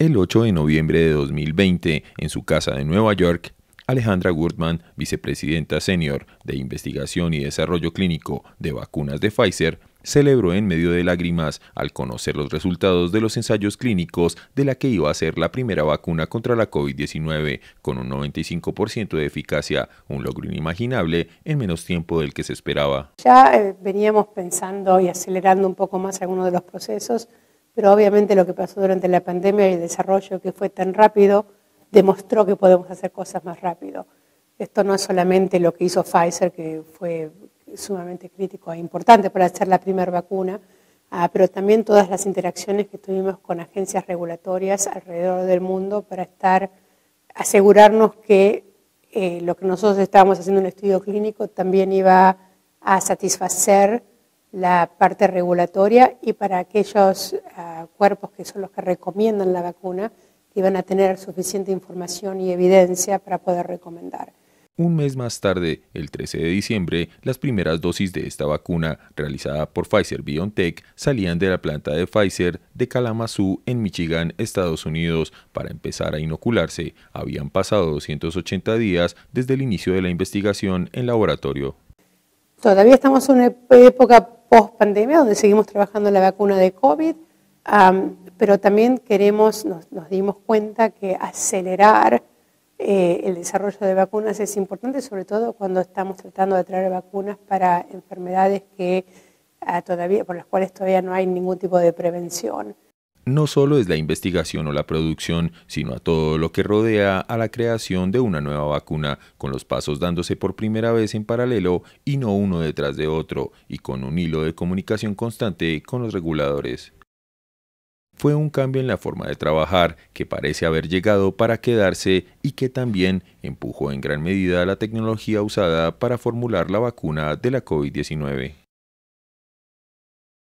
El 8 de noviembre de 2020, en su casa de Nueva York, Alejandra Gurtman, vicepresidenta senior de Investigación y Desarrollo Clínico de Vacunas de Pfizer, celebró en medio de lágrimas al conocer los resultados de los ensayos clínicos de la que iba a ser la primera vacuna contra la COVID-19, con un 95% de eficacia, un logro inimaginable en menos tiempo del que se esperaba. Ya eh, veníamos pensando y acelerando un poco más algunos de los procesos pero obviamente lo que pasó durante la pandemia y el desarrollo que fue tan rápido demostró que podemos hacer cosas más rápido. Esto no es solamente lo que hizo Pfizer, que fue sumamente crítico e importante para hacer la primera vacuna, ah, pero también todas las interacciones que tuvimos con agencias regulatorias alrededor del mundo para estar asegurarnos que eh, lo que nosotros estábamos haciendo en el estudio clínico también iba a satisfacer la parte regulatoria y para aquellos ah, cuerpos que son los que recomiendan la vacuna, que iban a tener suficiente información y evidencia para poder recomendar. Un mes más tarde, el 13 de diciembre, las primeras dosis de esta vacuna, realizada por Pfizer BioNTech, salían de la planta de Pfizer de Kalamazoo, en Michigan, Estados Unidos, para empezar a inocularse. Habían pasado 280 días desde el inicio de la investigación en laboratorio. Todavía estamos en una época post pandemia, donde seguimos trabajando la vacuna de COVID, pero también queremos, nos, dimos cuenta que acelerar eh, el desarrollo de vacunas es importante, sobre todo cuando estamos tratando de traer vacunas para enfermedades que, ah, todavía, por las cuales todavía no hay ningún tipo de prevención no solo es la investigación o la producción, sino a todo lo que rodea a la creación de una nueva vacuna, con los pasos dándose por primera vez en paralelo y no uno detrás de otro, y con un hilo de comunicación constante con los reguladores. Fue un cambio en la forma de trabajar que parece haber llegado para quedarse y que también empujó en gran medida la tecnología usada para formular la vacuna de la COVID-19.